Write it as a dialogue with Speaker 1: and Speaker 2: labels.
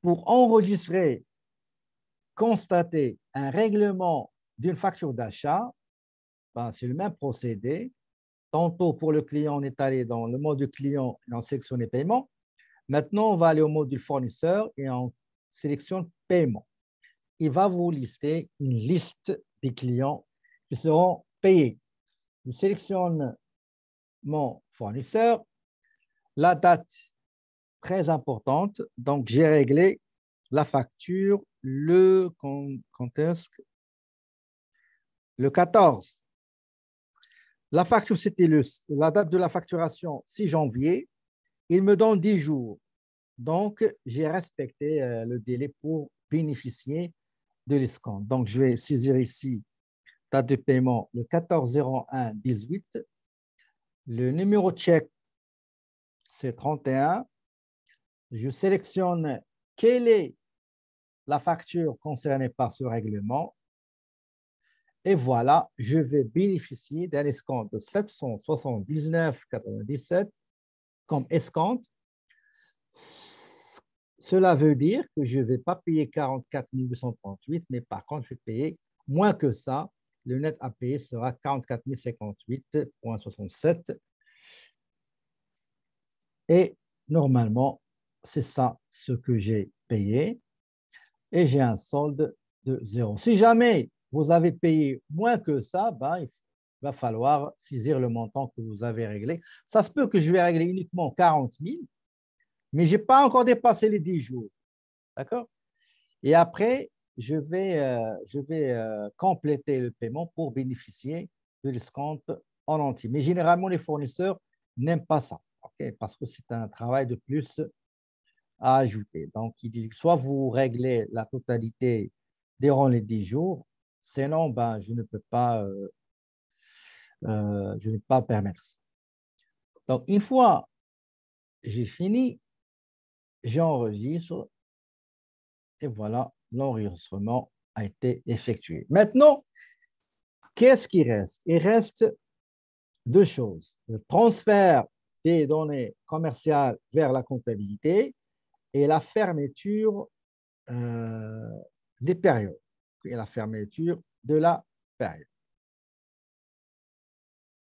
Speaker 1: pour enregistrer, constater un règlement d'une facture d'achat, ben, c'est le même procédé. Tantôt pour le client, on est allé dans le module client et on sélectionne paiement. Maintenant, on va aller au module fournisseur et on sélectionne paiement. Il va vous lister une liste des clients qui seront payés. Je sélectionne mon fournisseur, la date très importante. Donc, j'ai réglé la facture le, le 14. La facture, c'était la date de la facturation 6 janvier. Il me donne 10 jours. Donc, j'ai respecté euh, le délai pour bénéficier de l'escompte. Donc, je vais saisir ici date de paiement le 14-01-18. Le numéro de chèque, c'est 31 je sélectionne quelle est la facture concernée par ce règlement. Et voilà, je vais bénéficier d'un escompte de 779,97 comme escompte. Cela veut dire que je ne vais pas payer 44 838, mais par contre, je vais payer moins que ça. Le net à payer sera 44 058,67. Et normalement, c'est ça ce que j'ai payé, et j'ai un solde de zéro. Si jamais vous avez payé moins que ça, ben, il va falloir saisir le montant que vous avez réglé. Ça se peut que je vais régler uniquement 40 000, mais je n'ai pas encore dépassé les 10 jours. D'accord Et après, je vais, euh, euh, compléter le paiement pour bénéficier de l'escompte en entier. Mais généralement, les fournisseurs n'aiment pas ça, parce que c'est un travail de plus à ajouter. Donc, il dit soit vous réglez la totalité durant les 10 jours, sinon, ben, je ne peux pas, euh, euh, je ne peux pas permettre ça. Donc, une fois j'ai fini, j'enregistre et voilà, l'enregistrement a été effectué. Maintenant, qu'est-ce qui reste Il reste deux choses. Le transfert des données commerciales vers la comptabilité et la fermeture euh, des périodes, et la fermeture de la période.